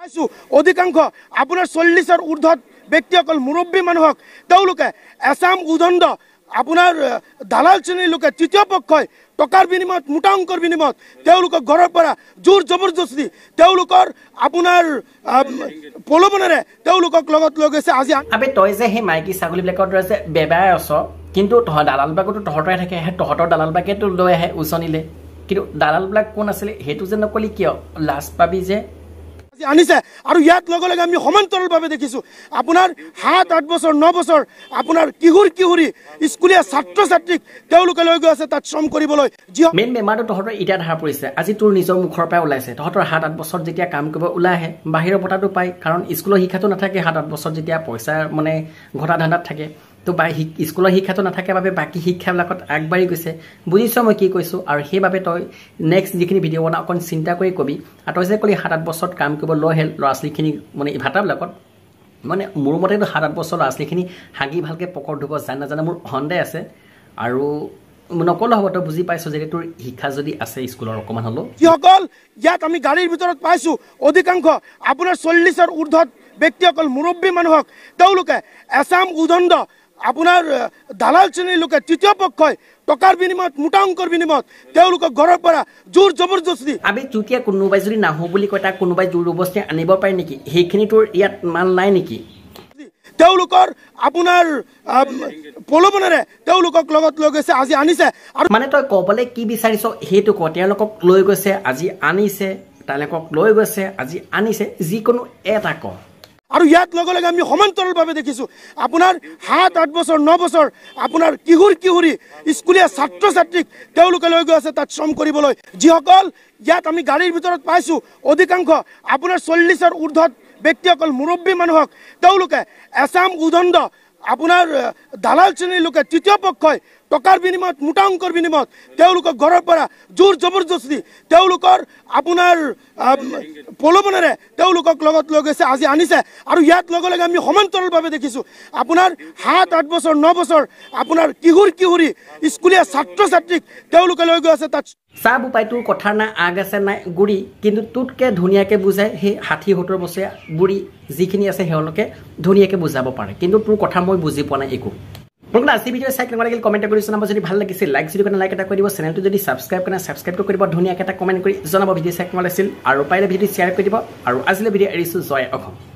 পাইছো অধিকাংশ আপোনাৰ চল্লিছৰ ঊৰ্ধত ব্যক্তিসকল মুৰব্বী মানুহক তেওঁলোকে এচাম উদণ্ড আপোনাৰ দালাল শ্ৰেণীৰ লোকে তৃতীয় পক্ষই টকাৰ বিনিময়ত মোটা অংকৰ বিনিময়ত তেওঁলোকৰ ঘৰৰ পৰা জোৰ জবৰদস্তি তেওঁলোকৰ আপোনাৰ প্ৰলোভনেৰে তেওঁলোকক লগত লৈ গৈছে আজি আবে তই যে সেই মাইকী ছাগলীবিলাকৰ দৰে যে বেবাই আছ কিন্তু দালালবিলাকতো তহঁতৰে থাকে সেই তহঁতৰ দালালবিলাকেতো লৈ আহে উচনিলে কিন্তু দালালবিলাক কোন আছিলে সেইটো যে নকলি কিয় লাজ পাবি যে আনিছে আৰু ইয়াত লগে লগে আমি সমান্তৰালভাৱে দেখিছোঁ আপোনাৰ সাত আঠ বছৰ ন বছৰ আপোনাৰ কিশোৰ কিশোৰী স্কুলীয়া ছাত্ৰ ছাত্ৰীক তেওঁলোকে লৈ গৈ আছে তাত শ্ৰম কৰিবলৈ যি মেইন বেমাৰটো তহঁতৰ এতিয়া ধৰা পৰিছে আজি তোৰ নিজৰ মুখৰ পৰাই ওলাইছে তহঁতৰ সাত আঠ বছৰ যেতিয়া কাম কৰিব ওলাই আহে বাহিৰৰ পতাটো পায় কাৰণ স্কুলৰ শিক্ষাটো নাথাকে সাত আঠ বছৰ যেতিয়া পইচা মানে ঘটা ধান্দাত থাকে তো বা স্কুলৰ শিক্ষাটো নাথাকে বাবে বাকী শিক্ষাবিলাকত আগবাঢ়ি গৈছে বুজিছ মই কি কৈছোঁ আৰু সেইবাবে তই নেক্সট যিখিনি ভিডিঅ' বনাওঁ অকণ চিন্তা কৰি কবি আৰু তই যে কলি সাত আঠ বছৰত কাম কৰিব লৈ হে ল'ৰা ছোৱালীখিনি মানে ভাতাবিলাকত মানে মোৰ মতে সাত আঠ বছৰ ল'ৰা ছোৱালীখিনি হাগি ভালকৈ পকৰ ধুব জানে নাজানে মোৰ সন্দেহ আছে আৰু নকলো হ'ব তই বুজি পাইছ যে তোৰ শিক্ষা যদি আছে স্কুলৰ অকণমান হ'লেও যিসকল ইয়াত আমি গাড়ীৰ ভিতৰত পাইছোঁ অধিকাংশ আপোনাৰ চল্লিছৰ ঊৰ্ধত ব্যক্তিসকল মুৰব্বী মানুহক তেওঁলোকে এচাম উদণ্ড আপোনাৰ দালাল শ্ৰেণীৰ লোকে তৃতীয় পক্ষই টকাৰ বিনিময়ত মোটা অংকৰ বিনিময়ত তেওঁলোকৰ ঘৰৰ পৰা জোৰ জবৰদস্তি আমি যেতিয়া কোনোবাই যদি নাহো বুলি কয় তাক কোনোবাই জোৰজবস্তি আনিব পাৰে নেকি সেইখিনিতো ইয়াত মান নাই নেকি তেওঁলোকৰ আপোনাৰ প্ৰলোভনেৰে তেওঁলোকক লগত লৈ গৈছে আজি আনিছে আৰু মানে তই ক'বলৈ কি বিচাৰিছ সেইটো ক তেওঁলোকক লৈ গৈছে আজি আনিছে তেওঁলোকক লৈ গৈছে আজি আনিছে যিকোনো এটা ক আৰু ইয়াত লগে লগে আমি সমান্তৰালভাৱে দেখিছোঁ আপোনাৰ সাত আঠ বছৰ ন বছৰ আপোনাৰ কিশোৰ কিশোৰী স্কুলীয়া ছাত্ৰ ছাত্ৰীক তেওঁলোকে লৈ গৈ আছে তাত শ্ৰম কৰিবলৈ যিসকল ইয়াত আমি গাড়ীৰ ভিতৰত পাইছোঁ অধিকাংশ আপোনাৰ চল্লিছৰ ঊৰ্ধত ব্যক্তিসকল মুৰব্বী মানুহক তেওঁলোকে এছাম উদণ্ড আপোনাৰ দালাল শ্ৰেণীৰ লোকে তৃতীয় পক্ষই টকাৰ বিনিময়ত মোটা অংকৰ বিনিময়ত তেওঁলোকক ঘৰৰ পৰা জোৰ জবৰদস্তি তেওঁলোকৰ আপোনাৰ প্ৰলোভনেৰে তেওঁলোকক লগত লৈ গৈছে আজি আনিছে আৰু ইয়াত লগে লগে আমি সমান্তৰালভাৱে দেখিছোঁ আপোনাৰ সাত আঠ বছৰ ন বছৰ আপোনাৰ কিশোৰ কিশোৰী স্কুলীয়া ছাত্ৰ ছাত্ৰীক তেওঁলোকে লৈ গৈ আছে তাত চাব উপায়টোৰ কথাৰ নাই আগ আছে নাই গুড়ি কিন্তু তোতকৈ ধুনীয়াকৈ বুজাই সেই ষাঠি সত্তৰ বছৰীয়া গুড়ি যিখিনি আছে সেওঁলোকে ধুনীয়াকৈ বুজাব পাৰে কিন্তু তোৰ কথা মই বুজি পোৱা নাই একো বন্ধুৰা সি ভিডিও চাই কেনেকুৱা লাগিল কমেন্ট কৰি জনাব যদি ভাল লাগিছে লাইক যদি কাৰণে লাইক এটা কৰি দিব চেনেলটো যদি ছাবস্ক্ৰাইব কৰে ছাবস্ক্ৰাইবটো কৰিব ধুনীয়াকৈ এটা কমেন্ট কৰি জনাব ভিডিও চাই কেনেকুৱা লাগিছিল আৰু পাৰিলে ভিডিও শ্বেয়াৰ কৰি আৰু আজিলৈ ভিডিও এৰিছোঁ জয় অসম